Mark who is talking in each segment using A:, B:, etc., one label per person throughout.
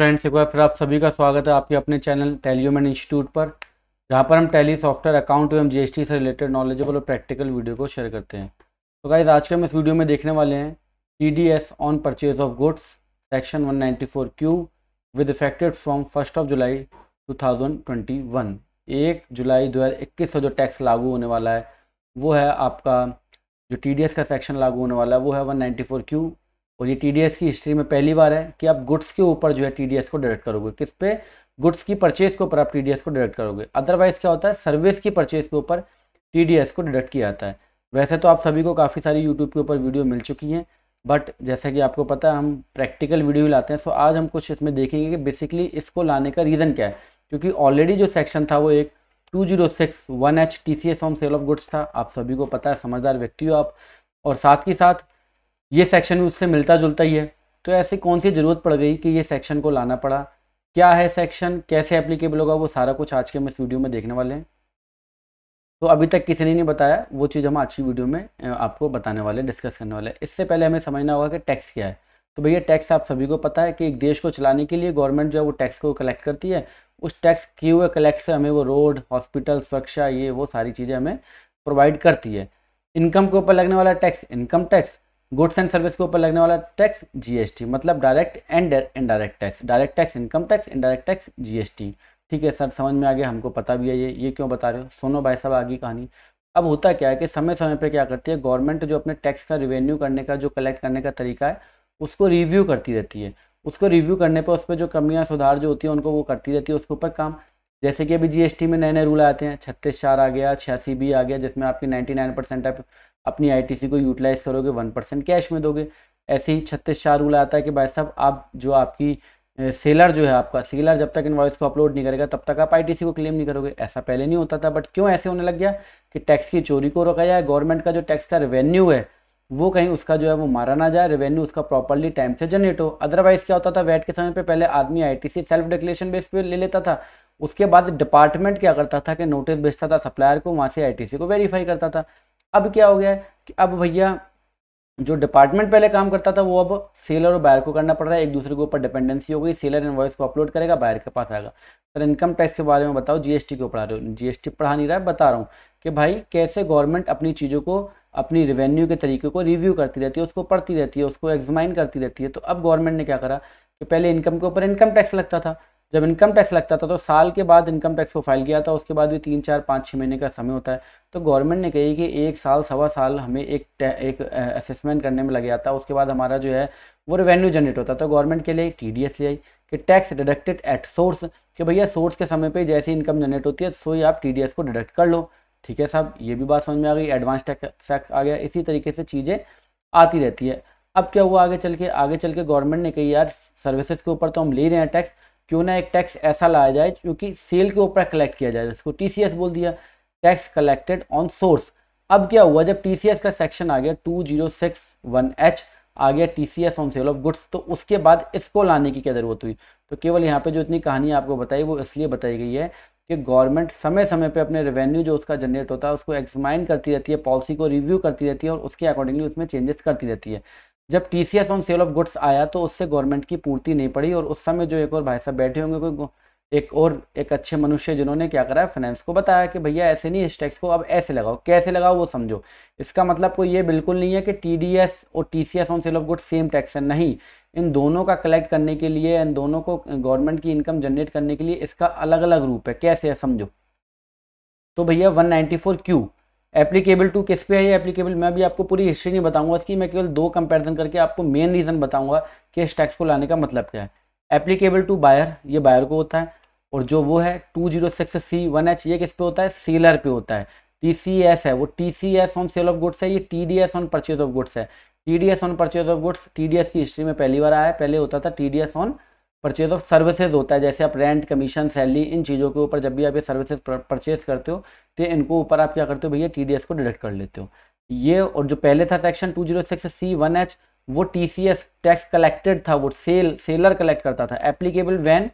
A: friends एक बार फिर आप सभी का स्वागत है आपके अपने चैनल टेलीमेंट इंस्टीट्यूट पर जहाँ पर हम टैली सॉफ्टवेयर अकाउंट एवं जीएसटी से रिलेटेड नॉलेजेबल और प्रैक्टिकल वीडियो को शेयर करते हैं तो गाइज आज के हम इस वीडियो में देखने वाले हैं T D S on purchase of goods section one ninety four Q with effected from first of July two thousand twenty one एक जुलाई दो हज़ार इक्कीस से जो टैक्स लागू होने वाला है वो है आपका जो टी डी एस का सेक्शन लागू होने वाला है वो है वन नाइन्टी फोर क्यू और ये टी की हिस्ट्री में पहली बार है कि आप गुड्स के ऊपर जो है टी को डायरेक्ट करोगे किस पे गुड्स की परचेज के ऊपर आप टी को डायरेक्ट करोगे अदरवाइज़ क्या होता है सर्विस की परचेज के ऊपर टी को डिडक्ट किया जाता है वैसे तो आप सभी को काफ़ी सारी यूट्यूब के ऊपर वीडियो मिल चुकी हैं बट जैसा कि आपको पता है हम प्रैक्टिकल वीडियो लाते हैं सो आज हम कुछ इसमें देखेंगे कि बेसिकली इसको लाने का रीज़न क्या है क्योंकि ऑलरेडी जो सेक्शन था वो एक two zero six one H T C S on sale of goods था आप सभी को पता है समझदार व्यक्ति हो आप और साथ ही साथ ये सेक्शन भी उससे मिलता जुलता ही है तो ऐसी कौन सी ज़रूरत पड़ गई कि ये सेक्शन को लाना पड़ा क्या है सेक्शन कैसे एप्लीकेबल होगा वो सारा कुछ आज के हम इस वीडियो में देखने वाले हैं तो अभी तक किसी ने नहीं बताया वो चीज़ हम आज की वीडियो में आपको बताने वाले डिस्कस करने वाले इससे पहले हमें समझना होगा कि टैक्स क्या है तो भैया टैक्स आप सभी को पता है कि एक देश को चलाने के लिए गवर्नमेंट जो है वो टैक्स को कलेक्ट करती है उस टैक्स किए हुए कलेक्ट से हमें वो रोड हॉस्पिटल सुरक्षा ये वो सारी चीज़ें हमें प्रोवाइड करती है इनकम के ऊपर लगने वाला tax income tax goods and service के ऊपर लगने वाला टैक्स जीएसटी मतलब direct and indirect tax direct tax income tax indirect tax GST ठीक है सर समझ में आ गया हमको पता भी है ये ये क्यों बता रहे हो सोनो भाई साहब आगे कहानी अब होता क्या है कि समय समय पर क्या करती है गवर्नमेंट जो अपने टैक्स का रिवेन्यू करने का जो कलेक्ट करने का तरीका है उसको रिव्यू करती रहती है उसको रिव्यू करने पर उस पर जो कमियाँ सुधार जो होती है उनको वो करती रहती है उसके ऊपर काम जैसे कि अभी जीएसटी में नए नए रूल आते हैं छत्तीस चार आ गया छियासी बी आ गया जिसमें आपकी नाइन्टी नाइन परसेंट आप अपनी आईटीसी को यूटिलाइज़ करोगे वन परसेंट कैश में दोगे ऐसे ही छत्तीस चार रूल आता है कि भाई साहब आप जो आपकी सेलर जो है आपका सेलर जब तक इन्वॉइस को अपलोड नहीं करेगा तब तक आप आईटीसी को क्लेम नहीं करोगे ऐसा पहले नहीं होता था बट क्यों ऐसे होने लग गया कि टैक्स की चोरी को रोका जाए गवर्नमेंट का जो टैक्स का रेवेन्यू है वो कहीं उसका जो है वो मारा ना जाए रेवेन्यू उसका प्रॉपरली टाइम से जनरेट हो अदरवाइज क्या होता था वैट के समय पे पहले आदमी आईटीसी सेल्फ डिक्लेरेशन बेस पे ले लेता था उसके बाद डिपार्टमेंट क्या करता था कि नोटिस भेजता था सप्लायर को वहाँ से आईटीसी को वेरीफाई करता था अब क्या हो गया है कि अब भैया जो डिपार्टमेंट पहले काम करता था वो अब सेलर और बायर को करना पड़ रहा है एक दूसरे के ऊपर डिपेंडेंसी हो गई सेलर इन्वॉइस को अपलोड करेगा बायर के पास आएगा सर इनकम टैक्स के बारे में बताओ जीएसटी क्यों पढ़ा रहे हो जीएसटी पढ़ा नहीं रहा है बता रहा हूँ कि भाई कैसे गवर्नमेंट अपनी चीज़ों को अपनी रेवेन्यू के तरीके को रिव्यू करती रहती है उसको पढ़ती रहती है उसको एग्जामाइन करती रहती है तो अब गवर्नमेंट ने क्या करा कि पहले इनकम के ऊपर इनकम टैक्स लगता था जब इनकम टैक्स लगता था तो साल के बाद इनकम टैक्स को फाइल किया था उसके बाद भी तीन चार पाँच छः महीने का समय होता है तो गवर्नमेंट ने कही कि एक साल सवा साल हमें एक एक असेसमेंट करने में लग जाता उसके बाद हमारा जो है वो रेवेन्यू जनरेट होता तो गवर्नमेंट के लिए टी डी एस ले आई कि टैक्स डिडक्टेड एट सोर्स कि भैया सोर्स के समय पर जैसी इनकम जनरेट होती है सो ही आप टी डी एस को डिडक्ट कर लो ठीक है साहब ये भी बात समझ में आ गई एडवांस टैक्स आ गया इसी तरीके से चीज़ें आती रहती है अब क्या हुआ आगे चल के आगे चल के गवर्नमेंट ने कही यार सर्विसेज के ऊपर तो हम ले रहे हैं टैक्स क्यों ना एक टैक्स ऐसा लाया जाए जो कि सेल के ऊपर कलेक्ट किया जाए इसको टी बोल दिया टैक्स कलेक्टेड ऑन सोर्स अब क्या हुआ जब टी का सेक्शन आ गया two zero six one H आ गया T C S on sale of goods तो उसके बाद इसको लाने की क्या ज़रूरत हुई तो केवल यहाँ पे जो इतनी कहानी आपको बताई वो इसलिए बताई गई है कि गवर्नमेंट समय समय पे अपने रेवेन्यू जो उसका जनरेट होता है उसको एक्समाइन करती रहती है पॉलिसी को रिव्यू करती रहती है और उसके अकॉर्डिंगली उसमें चेंजेस करती रहती है जब T C S on sale of goods आया तो उससे गवर्नमेंट की पूर्ति नहीं पड़ी और उस समय जो एक और भाई साहब बैठे होंगे कोई एक और एक अच्छे मनुष्य जिन्होंने क्या करा है फाइनेंस को बताया कि भैया ऐसे नहीं इस टैक्स को अब ऐसे लगाओ कैसे लगाओ वो समझो इसका मतलब कोई ये बिल्कुल नहीं है कि टी और T on sale of goods same tax है नहीं इन दोनों का कलेक्ट करने के लिए इन दोनों को गवर्नमेंट की इनकम जनरेट करने के लिए इसका अलग अलग रूप है कैसे है समझो तो भैया one ninety four Q applicable to किस पे है ये एप्लीकेबल मैं भी आपको पूरी हिस्ट्री नहीं बताऊंगा इसकी मैं केवल दो कंपैरिजन करके आपको मेन रीज़न बताऊंगा कि इस टैक्स को लाने का मतलब क्या है एप्लीकेबल टू बायर ये बायर को होता है और जो वो है two zero six C one H ये किस पे होता है सेलर पे होता है टी सी एस है वो T C S on sale of goods है ये T D S on purchase of goods है T D S on purchase of goods T D S की हिस्ट्री में पहली बार आया है पहले होता था T D S on purchase of services होता है जैसे आप रेंट कमीशन सैलरी इन चीज़ों के ऊपर जब भी आप ये सर्विसेज परचेज करते हो तो इनको ऊपर आप क्या करते हो भैया टी को डिडक्ट कर लेते हो ये और जो पहले था section two zero six C one H वो T C S tax collected था वो सेल सेलर कलेक्ट करता था एप्लीकेबल वैन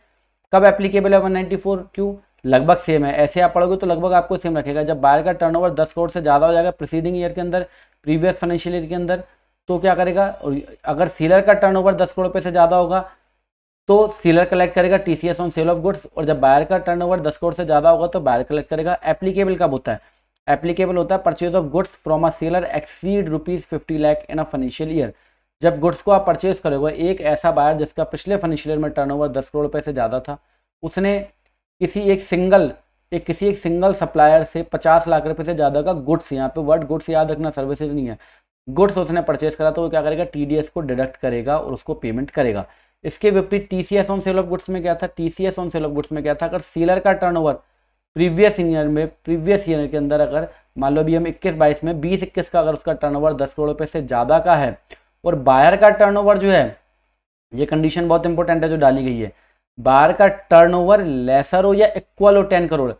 A: कब एप्लीकेबल है वन नाइन्टी फोर क्यों लगभग सेम है ऐसे आप पढ़ोगे तो लगभग आपको सेम रखेगा जब बायर का टर्न ओवर दस करोड़ से ज़्यादा हो जाएगा प्रीसीडिंग ईयर के अंदर प्रीवियस फाइनेंशियल ईयर के अंदर तो क्या करेगा और अगर सेलर का ओवर दस करोड़ रुपये से ज़्यादा होगा तो सीलर कलेक्ट करेगा TCS on sale of goods और जब बायर का टर्नओवर 10 करोड़ से ज़्यादा होगा तो बायर कलेक्ट करेगा एप्लीकेबल कब होता है एप्लीकेबल होता है purchase of goods from a seller exceed rupees fifty lakh in a financial year जब गुड्स को आप परचेज करोगे एक ऐसा बायर जिसका पिछले फाइनेंशियल ईयर में ओवर दस करोड़ रुपए से ज़्यादा था उसने किसी एक सिंगल एक किसी एक सिंगल सप्लायर से पचास लाख रुपए से ज़्यादा का गुड्स यहाँ पे वर्ड गुड्स याद रखना सर्विसेज नहीं है गुड्स उसने परचेज करा तो वो क्या करेगा टीडीएस को डिडक्ट करेगा और उसको पेमेंट करेगा इसके विपरीत TCS on sale of goods में क्या था TCS on sale of goods में क्या था अगर सीलर का टर्नओवर प्रीवियस ईयर में प्रीवियस ईयर के अंदर अगर मान लो अभी हम इक्कीस बाईस में बीस इक्कीस का अगर उसका टर्नओवर दस करोड़ रुपए से ज़्यादा का है और बायर का टर्नओवर जो है ये कंडीशन बहुत इंपॉर्टेंट है जो डाली गई है बायर का टर्नओवर लेसर हो या इक्वल हो टेन करोड़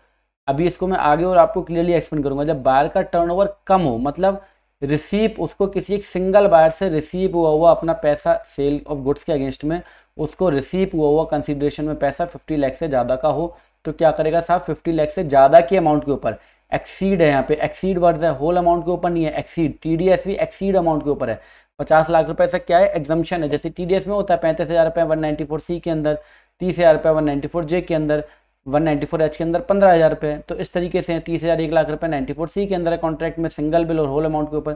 A: अभी इसको मैं आगे और आपको क्लियरली एक्सप्लेन करूंगा जब बायर का टर्नओवर कम हो मतलब रिसीप उसको किसी एक सिंगल बायर से रिसीव हुआ हुआ अपना पैसा सेल ऑफ गुड्स के अगेंस्ट में उसको रिसीप हुआ हुआ कंसिडरेशन में पैसा फिफ्टी लैख से ज़्यादा का हो तो क्या करेगा साहब फिफ्टी लैख से ज़्यादा के अमाउंट के ऊपर एक्सीड है यहाँ पे एक्सीड वर्ड है होल अमाउंट के ऊपर नहीं है एक्सीड टी डी एस भी एक्सीड अमाउंट के ऊपर है पचास लाख रुपए से क्या है एग्जाम्शन है जैसे टी डी एस में होता है पैंतीस हज़ार रुपये वन फोर सी के अंदर तीस हज़ार रुपये वन नाइन्टी फोर जे के अंदर वन नाइन्टी फोर एच के अंदर पंद्रह हज़ार रुपये तो इस तरीके से तीस हज़ार एक लाख रुपये नाइन्टी फोर सी के अंदर है कॉन्ट्रैक्ट में सिंगल बिल और होल अमाउंट के ऊपर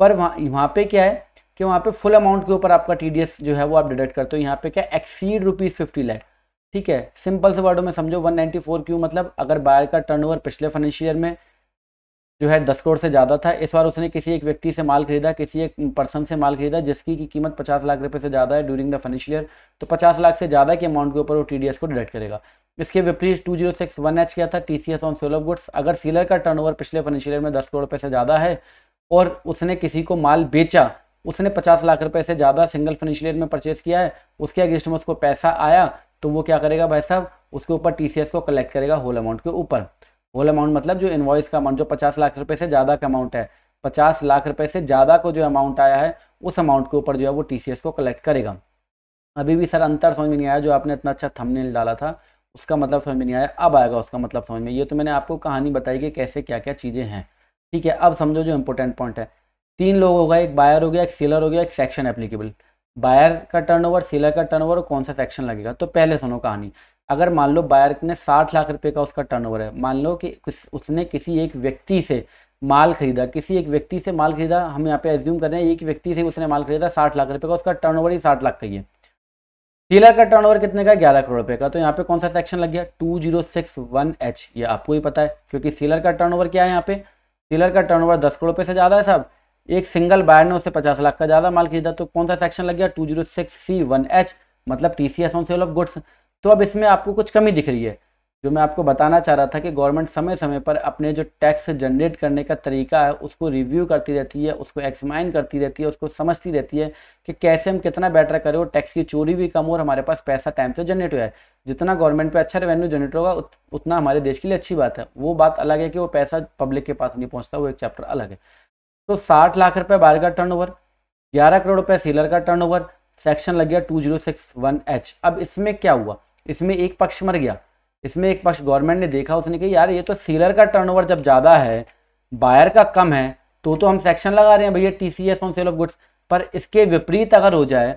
A: पर वहाँ वहाँ पे क्या है कि वहाँ पे फुल अमाउंट के ऊपर आपका टी जो है वो आप डिडक्ट करते हो यहाँ पे क्या एक्सीड रुपीज़ फिफ्टी लैख ठीक है सिंपल से वर्डों में समझो वन नाइन्टी फोर क्यों मतलब अगर बायर का ओवर पिछले फाइनेंशियल ईयर में जो है दस करोड़ से ज़्यादा था इस बार उसने किसी एक व्यक्ति से माल खरीदा किसी एक पर्सन से माल खरीदा जिसकी की कीमत पचास लाख रुपए से ज़्यादा है ड्यूरिंग द फाइनेंशियल ईयर तो पचास लाख से ज़्यादा के अमाउंट के ऊपर वो टी को डिडक्ट करेगा इसके विपरीत एच क्या था S on sale of goods अगर सीलर का टर्नओवर पिछले फाइनेंशियल ईयर में दस करोड़ रुपए से ज़्यादा है और उसने किसी को माल बेचा उसने पचास लाख रुपए से ज़्यादा सिंगल फाइनेंशियल ईयर में परचेज किया है उसके अगेंस्ट में उसको पैसा आया तो वो क्या करेगा भाई साहब उसके ऊपर टी को कलेक्ट करेगा होल अमाउंट के ऊपर होल अमाउंट मतलब जो इन्वॉइस का अमाउंट जो पचास लाख रुपये से ज़्यादा का अमाउंट है पचास लाख रुपए से ज़्यादा को जो अमाउंट आया है उस अमाउंट के ऊपर जो है वो टी को कलेक्ट करेगा अभी भी सर अंतर समझ में नहीं आया जो आपने इतना अच्छा थंबनेल डाला था उसका मतलब समझ में नहीं आया अब आएगा उसका मतलब समझ में ये तो मैंने आपको कहानी बताई कि कैसे क्या क्या चीज़ें हैं ठीक है अब समझो जो इंपॉर्टेंट पॉइंट है तीन लोग होगा एक बायर हो गया एक सेलर हो गया एक सेक्शन एप्लीकेबल बायर का टर्नओवर सेलर का टर्नओवर ओवर कौन सा सेक्शन लगेगा तो पहले सुनो कहानी अगर मान लो बायर ने साठ लाख रुपए का उसका टर्नओवर है मान लो कि उसने किसी एक व्यक्ति से माल खरीदा किसी एक व्यक्ति से माल खरीदा हम यहाँ पे एज्यूम कर रहे हैं एक व्यक्ति से उसने माल खरीदा साठ लाख रुपये का उसका टर्न ही साठ लाख का ही है टेलर का टर्नओवर कितने का ग्यारह करोड़ रुपए का तो यहाँ पे कौन सा सेक्शन लग गया two zero six one H ये आपको ही पता है क्योंकि सीलर का टर्नओवर क्या है यहाँ पे सीलर का टर्नओवर दस करोड़ रुपए से ज़्यादा है साहब एक सिंगल बायर ने उसे पचास लाख का ज़्यादा माल खरीदा तो कौन सा सेक्शन लग गया two zero six C one H मतलब T C S on sale of goods तो अब इसमें आपको कुछ कमी दिख रही है जो मैं आपको बताना चाह रहा था कि गवर्नमेंट समय समय पर अपने जो टैक्स जनरेट करने का तरीका है उसको रिव्यू करती रहती है उसको एक्समाइन करती रहती है उसको समझती रहती है कि कैसे हम कितना बेटर करें और टैक्स की चोरी भी कम हो और हमारे पास पैसा टाइम से जनरेट हो जाए जितना गवर्नमेंट पे अच्छा रेवेन्यू जनरेट होगा उतना हमारे देश के लिए अच्छी बात है वो बात अलग है कि वो पैसा पब्लिक के पास नहीं पहुँचता वो एक चैप्टर अलग है तो साठ लाख रुपये बार का टर्न ओवर ग्यारह करोड़ रुपये सीलर का टर्न ओवर सेक्शन लग गया two zero six one H अब इसमें क्या हुआ इसमें एक पक्ष मर गया इसमें एक पक्ष गवर्नमेंट ने देखा उसने कहा यार ये तो सेलर का टर्नओवर जब ज़्यादा है बायर का कम है तो तो हम सेक्शन लगा रहे हैं भैया T C S on sale of goods पर इसके विपरीत अगर हो जाए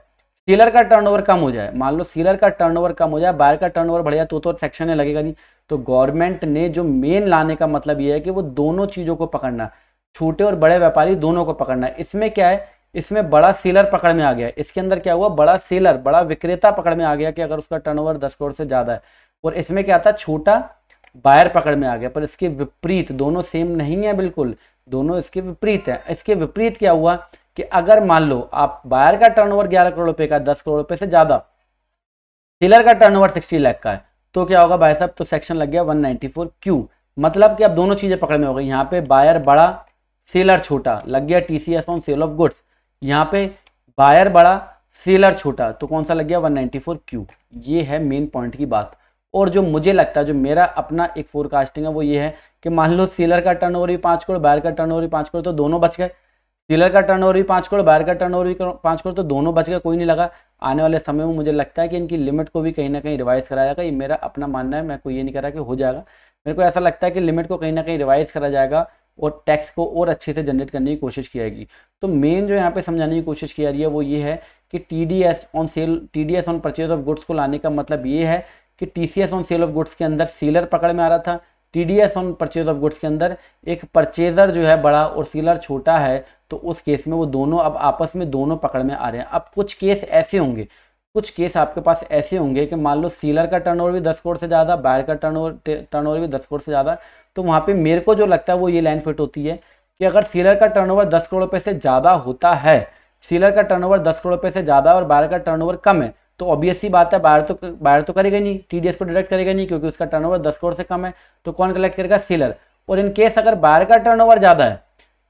A: सेलर का टर्नओवर कम हो जाए मान लो सेलर का टर्नओवर कम हो जाए बायर का टर्नओवर बढ़ तो तो सेक्शन में लगेगा नहीं तो गवर्नमेंट ने जो मेन लाने का मतलब ये है कि वो दोनों चीज़ों को पकड़ना छोटे और बड़े व्यापारी दोनों को पकड़ना इसमें क्या है इसमें बड़ा सेलर पकड़ में आ गया इसके अंदर क्या हुआ बड़ा सेलर बड़ा विक्रेता पकड़ में आ गया कि अगर उसका टर्नओवर 10 करोड़ से ज़्यादा है और इसमें क्या था छोटा बायर पकड़ में आ गया पर इसके विपरीत दोनों सेम नहीं है बिल्कुल दोनों इसके विपरीत है इसके विपरीत क्या हुआ कि अगर मान लो आप बायर का टर्नओवर 11 करोड़ रुपए का 10 करोड़ रुपए से ज्यादा सेलर का टर्नओवर 60 लाख का है तो क्या होगा भाई साहब तो सेक्शन लग गया 194 क्यू मतलब कि अब दोनों चीजें पकड़ में हो गई यहाँ पे बायर बड़ा सेलर छोटा लग गया TCS on sale of goods यहाँ पे बायर बड़ा सेलर छोटा तो कौन सा लग गया 194 क्यू ये है मेन पॉइंट की बात और जो मुझे लगता है जो मेरा अपना एक फोरकास्टिंग है वो ये है कि मान लो सीलर का टर्न ओवर भी पाँच करोड़ बायर का टर्न ओवर भी पाँच करोड़ तो दोनों बच गए सीलर का टर्न ओवर भी पाँच करोड़ बायर का टर्न ओवर भी पाँच करोड़ तो दोनों बच गए कोई नहीं लगा आने वाले समय में मुझे लगता है कि इनकी लिमिट को भी कहीं ना कहीं रिवाइज कराया जाएगा ये मेरा अपना मानना है मैं कोई ये नहीं कर रहा कि हो जाएगा मेरे को ऐसा लगता है कि लिमिट को कहीं ना कहीं रिवाइज करा जाएगा और टैक्स को और अच्छे से जनरेट करने की कोशिश की जाएगी तो मेन जो यहाँ पे समझाने की कोशिश की जा रही है वो ये है कि T D S on sale T D S on purchase of goods को लाने का मतलब ये है कि TCS on sale of goods के अंदर सीलर पकड़ में आ रहा था TDS on purchase of goods के अंदर एक परचेजर जो है बड़ा और सीलर छोटा है तो उस केस में वो दोनों अब आपस में दोनों पकड़ में आ रहे हैं अब कुछ केस ऐसे होंगे कुछ केस आपके पास ऐसे होंगे कि मान लो सीलर का टर्नओवर भी दस करोड़ से ज़्यादा बायर का टर्नओवर टर्नओवर भी दस करोड़ से ज़्यादा तो वहाँ पे मेरे को जो लगता है वो ये लाइन फिट होती है कि अगर सीलर का टर्नओवर दस करोड़ रुपये से ज़्यादा होता है सीलर का टर्नओवर दस करोड़ रुपये से ज़्यादा और बायर का टर्नओवर कम है तो ऑब्वियस सी बात है बाहर तो बाहर तो करेगा नहीं टीडीएस को डिडक्ट करेगा नहीं क्योंकि उसका टर्नओवर ओवर करोड़ से कम है तो कौन कलेक्ट करेगा सेलर और इन केस अगर बाहर का टर्नओवर ज़्यादा है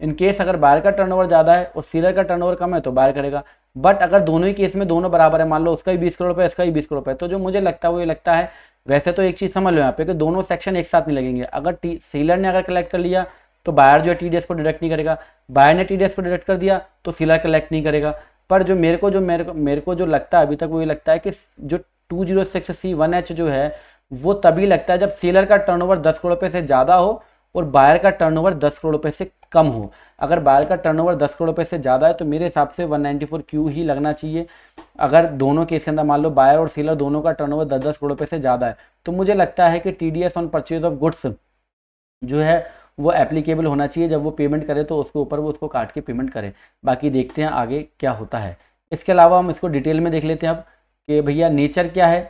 A: इन केस अगर बाहर का टर्नओवर ज़्यादा है और सीलर का टर्नओवर कम है तो बाहर करेगा बट अगर दोनों ही केस में दोनों बराबर है मान लो उसका भी बीस करोड़ रुपये इसका भी बीस करोड़ रुपये तो जो मुझे लगता है वो ये लगता है वैसे तो एक चीज़ समझ लो यहाँ पे कि दोनों सेक्शन एक साथ नहीं लगेंगे अगर टी ने अगर कलेक्ट कर लिया तो बायर जो है टी को डिडक्ट नहीं करेगा बायर ने टी को डिडक्ट कर दिया तो सीलर कलेक्ट नहीं करेगा पर जो मेरे को जो मेरे को मेरे को जो लगता है अभी तक वो ये लगता है कि जो two zero six C one H जो है वो तभी लगता है जब सेलर का टर्नओवर दस करोड़ रुपये से ज़्यादा हो और बायर का टर्नओवर दस करोड़ रुपये से कम हो अगर बायर का टर्नओवर दस करोड़ रुपये से ज़्यादा है तो मेरे हिसाब से फोर क्यू ही लगना चाहिए अगर दोनों केस के अंदर मान लो बायर और सेलर दोनों का ओवर दस दस करोड़ रुपये से ज़्यादा है तो मुझे लगता है कि T D S on purchase of goods जो है वो एप्लीकेबल होना चाहिए जब वो पेमेंट करे तो उसके ऊपर वो उसको काट के पेमेंट करें बाकी देखते हैं आगे क्या होता है इसके अलावा हम इसको डिटेल में देख लेते हैं अब कि भैया नेचर क्या है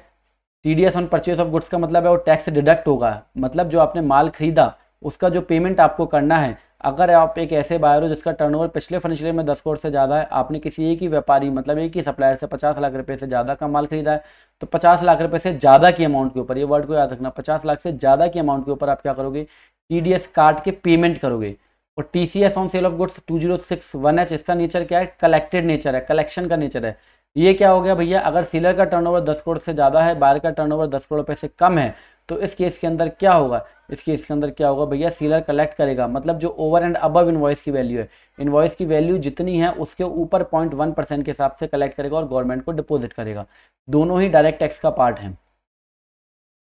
A: T D S on purchase of goods का मतलब है वो टैक्स डिडक्ट होगा मतलब जो आपने माल खरीदा उसका जो पेमेंट आपको करना है अगर आप एक ऐसे बायर हो जिसका टर्नओवर पिछले फाइनेंशियल में दस करोड़ से ज़्यादा है आपने किसी एक ही व्यापारी मतलब एक ही सप्लायर से पचास लाख रुपए से ज़्यादा का माल खरीदा है तो पचास लाख रुपए से ज़्यादा की अमाउंट के ऊपर ये वर्ड को याद रखना पचास लाख से ज़्यादा की अमाउंट के ऊपर आप क्या करोगे टी काट के पेमेंट करोगे और T on sale of goods two zero six one H इसका नेचर क्या है कलेक्टेड नेचर है कलेक्शन का नेचर है ये क्या हो गया भैया अगर सेलर का टर्नओवर 10 करोड़ से ज़्यादा है बायर का टर्नओवर 10 करोड़ रुपए से कम है तो इस केस के अंदर क्या होगा इस केस के अंदर क्या होगा भैया सीलर कलेक्ट करेगा मतलब जो ओवर एंड अबव इन्वॉइस की वैल्यू है इन्वॉइस की वैल्यू जितनी है उसके ऊपर पॉइंट वन परसेंट के हिसाब से कलेक्ट करेगा और गवर्नमेंट को डिपोजिट करेगा दोनों ही डायरेक्ट टैक्स का पार्ट है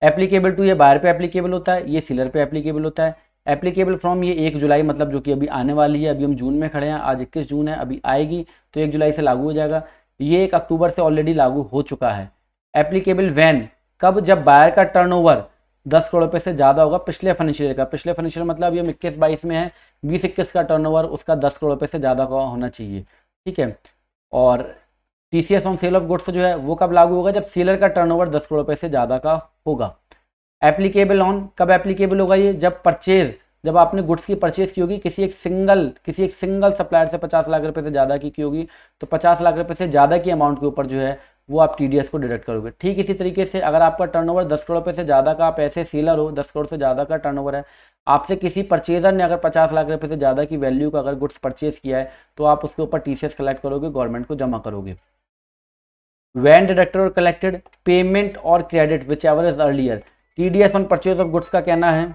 A: एप्लीकेबल टू ये बायर पे एप्लीकेबल होता है ये सीलर पे एप्लीकेबल होता है एप्लीकेबल फ्रॉम ये एक जुलाई मतलब जो कि अभी आने वाली है अभी हम जून में खड़े हैं आज इक्कीस जून है अभी आएगी तो एक जुलाई से लागू हो जाएगा ये एक अक्टूबर से ऑलरेडी लागू हो चुका है एप्लीकेबल वैन कब जब बायर का टर्नओवर दस करोड़ रुपये से ज़्यादा होगा पिछले फाइनेंशियल का पिछले फाइनेंशियल मतलब ये इक्कीस बाईस में है बीस इक्कीस का टर्नओवर उसका दस करोड़ रुपये से ज़्यादा का होना चाहिए ठीक है और T C S on sale of goods जो है वो कब लागू होगा जब सेलर का टर्नओवर दस करोड़ रुपये से ज़्यादा का होगा एप्लीकेबल ऑन कब एप्लीकेबल होगा ये जब परचेज जब आपने गुड्स की परचेज की होगी किसी एक सिंगल किसी एक सिंगल सप्लायर से पचास लाख रुपए से ज़्यादा की की होगी तो पचास लाख रुपए से ज़्यादा की अमाउंट के ऊपर जो है वो आप टी को डिडक्ट करोगे ठीक इसी तरीके से अगर आपका टर्नओवर 10 करोड़ रुपये से ज़्यादा का आप ऐसे सीलर हो 10 करोड़ से ज़्यादा का टर्नओवर है आपसे किसी परचेजर ने अगर 50 लाख रुपए से ज़्यादा की वैल्यू का अगर गुड्स परचेज किया है तो आप उसके ऊपर टी कलेक्ट करोगे गवर्नमेंट को जमा करोगे वैन डिडक्टर और कलेक्टेड पेमेंट और credit whichever is earlier T D S on purchase of goods का कहना है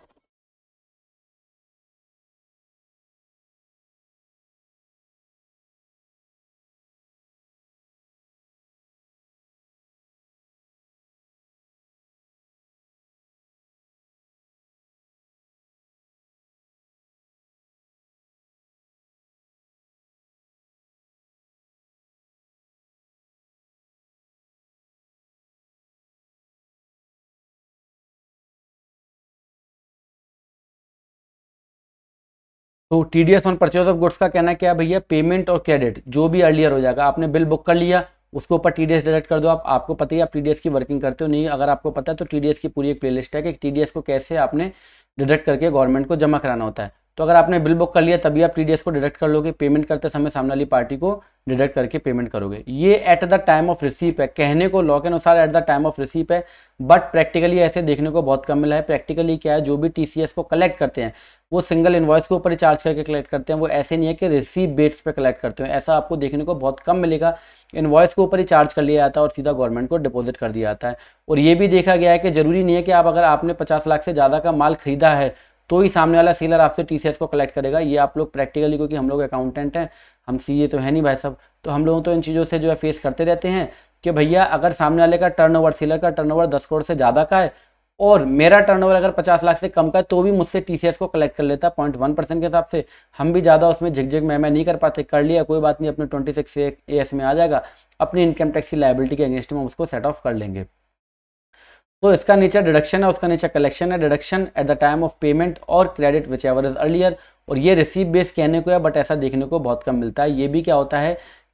A: तो T D S on purchase of goods का कहना क्या है भैया पेमेंट और क्रेडिट जो भी अर्लियर हो जाएगा आपने बिल बुक कर लिया उसके ऊपर टी डी एस डायरेक्ट कर दो आप आपको पता ही आप टी डी एस की वर्किंग करते हो नहीं अगर आपको पता है तो टी डी एस की पूरी एक प्ले लिस्ट है कि टी डी एस को कैसे आपने डिडक्ट करके गवर्नमेंट को जमा कराना होता है तो अगर आपने बिल बुक कर लिया तभी आप टी को डिडक्ट कर लोगे पेमेंट करते समय सामने वाली पार्टी को डिडक्ट करके पेमेंट करोगे ये at the time of receipt है कहने को लॉ के अनुसार at the time of receipt है बट प्रैक्टिकली ऐसे देखने को बहुत कम मिला है प्रैक्टिकली क्या है जो भी टी को कलेक्ट करते हैं वो सिंगल इन्वॉइस के ऊपर ही चार्ज करके कलेक्ट करते हैं वो ऐसे नहीं है कि रिसीव बेट्स पे कलेक्ट करते हैं ऐसा आपको देखने को बहुत कम मिलेगा इन्वॉइस के ऊपर ही चार्ज कर लिया जाता है और सीधा गवर्नमेंट को डिपॉजिट कर दिया जाता है और ये भी देखा गया है कि जरूरी नहीं है कि आप अगर आपने पचास लाख से ज़्यादा का माल खरीदा है तो ही सामने वाला सेलर आपसे टी को कलेक्ट करेगा ये आप लोग प्रैक्टिकली क्योंकि हम लोग अकाउंटेंट हैं हम सी तो है नहीं भाई साहब तो हम लोगों तो इन चीज़ों से जो है फेस करते रहते हैं कि भैया अगर सामने वाले का टर्नओवर सेलर का टर्नओवर दस करोड़ से ज़्यादा का है और मेरा टर्नओवर अगर 50 लाख से कम का है तो भी मुझसे टीसीएस को कलेक्ट कर लेता है पॉइंट वन परसेंट के हिसाब से हम भी ज़्यादा उसमें झिकझिक में नहीं कर पाते कर लिया कोई बात नहीं अपने ट्वेंटी सिक्स ए एस में आ जाएगा अपनी इनकम टैक्स की लाइबिलिटी के अगेंस्ट में उसको सेट ऑफ कर लेंगे तो इसका नीचे डिडक्शन है उसका नीचे कलेक्शन है deduction at the time of payment और credit whichever is earlier और ये रिसीव बेस कहने को है बट ऐसा देखने को बहुत कम मिलता है ये भी क्या होता है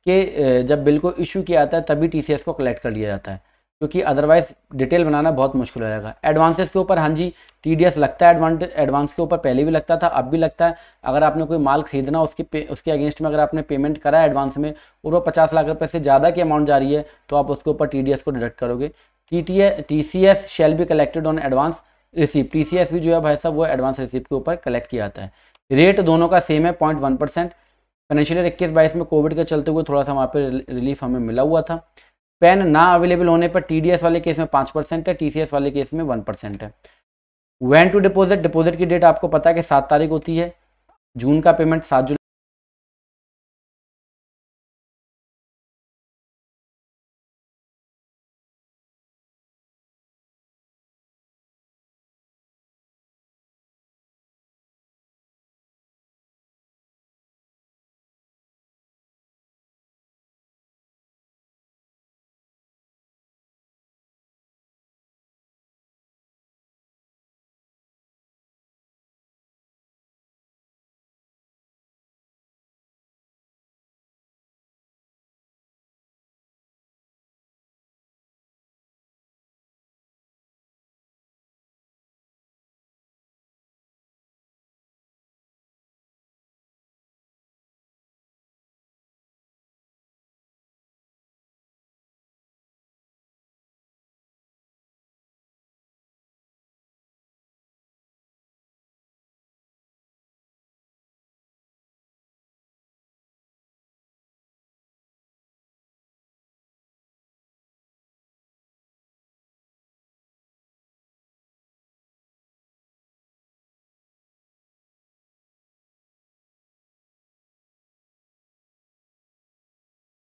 A: कि जब बिल को इशू किया जाता है तभी टी को कलेक्ट कर लिया जाता है क्योंकि अदरवाइज डिटेल बनाना बहुत मुश्किल हो जाएगा एडवांसेस के ऊपर हाँ जी टीडीएस लगता है एडवांस के ऊपर पहले भी लगता था अब भी लगता है अगर आपने कोई माल खरीदना उसके उसके अगेंस्ट में अगर आपने पेमेंट करा एडवांस में और वो पचास लाख रुपये से ज़्यादा की अमाउंट जा रही है तो आप उसके ऊपर टी को डिडक्ट करोगे T T C S shall be collected on advance receipt T C S भी जो है भाई साहब वो एडवांस रिसीप के ऊपर कलेक्ट किया जाता है रेट दोनों का सेम है point one percent financial year इक्कीस बाईस में कोविड के चलते हुए थोड़ा सा वहाँ पर रिलीफ हमें मिला हुआ था पेन ना अवेलेबल होने पर टीडीएस वाले केस में पांच परसेंट है टीसीएस वाले केस में वन परसेंट है वैन टू डिपोजिट डिपोजिट की डेट आपको पता है कि सात तारीख होती है जून का पेमेंट सात